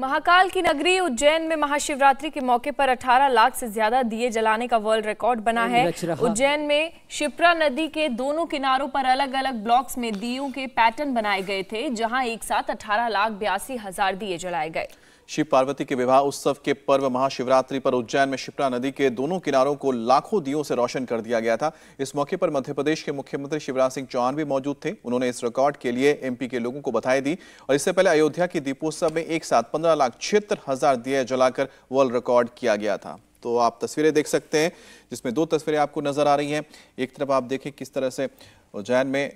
महाकाल की नगरी उज्जैन में महाशिवरात्रि के मौके पर 18 लाख से ज्यादा दिए जलाने का वर्ल्ड रिकॉर्ड बना है उज्जैन में शिप्रा नदी के दोनों किनारों पर अलग अलग ब्लॉक्स में दीयों के पैटर्न बनाए गए थे जहां एक साथ 18 लाख बयासी हजार दिए जलाए गए शिव पार्वती के विवाह उत्सव के पर्व महाशिवरात्रि पर उज्जैन में शिप्रा नदी के दोनों किनारों को लाखों दियों से रोशन कर दिया गया था इस मौके पर मध्य प्रदेश के मुख्यमंत्री शिवराज सिंह चौहान भी मौजूद थे उन्होंने इस रिकॉर्ड के लिए एमपी के लोगों को बधाई दी और इससे पहले अयोध्या के दीपोत्सव में एक साथ पंद्रह लाख छिहत्तर हजार दिए जलाकर वर्ल्ड रिकॉर्ड किया गया था तो आप तस्वीरें देख सकते हैं जिसमें दो तस्वीरें आपको नजर आ रही हैं एक तरफ आप देखें किस तरह से उज्जैन में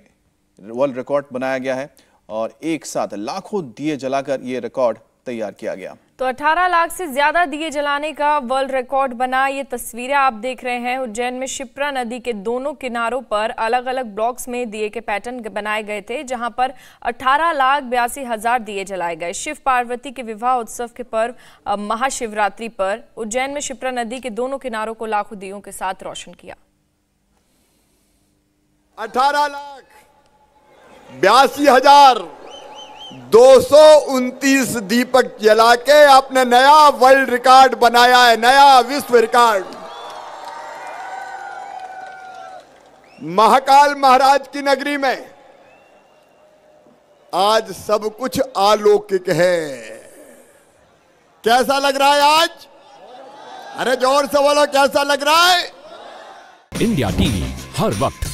वर्ल्ड रिकॉर्ड बनाया गया है और एक साथ लाखों दिए जलाकर ये रिकॉर्ड तैयार किया गया तो 18 लाख से ज्यादा दिए जलाने का वर्ल्ड रिकॉर्ड बना ये तस्वीरें आप देख रहे हैं उज्जैन में शिप्रा नदी के दोनों किनारों पर अलग अलग ब्लॉक्स में दिए के पैटर्न बनाए गए थे जहां पर 18 लाख बयासी हजार दिए जलाए गए शिव पार्वती के विवाह उत्सव के पर्व महाशिवरात्रि पर उज्जैन में शिप्रा नदी के दोनों किनारों को लाखों दियो के साथ रोशन किया अठारह लाख बयासी दो दीपक जला के आपने नया वर्ल्ड रिकॉर्ड बनाया है नया विश्व रिकॉर्ड महाकाल महाराज की नगरी में आज सब कुछ अलौकिक है कैसा लग रहा है आज अरे जोर से बोलो कैसा लग रहा है इंडिया टीवी हर वक्त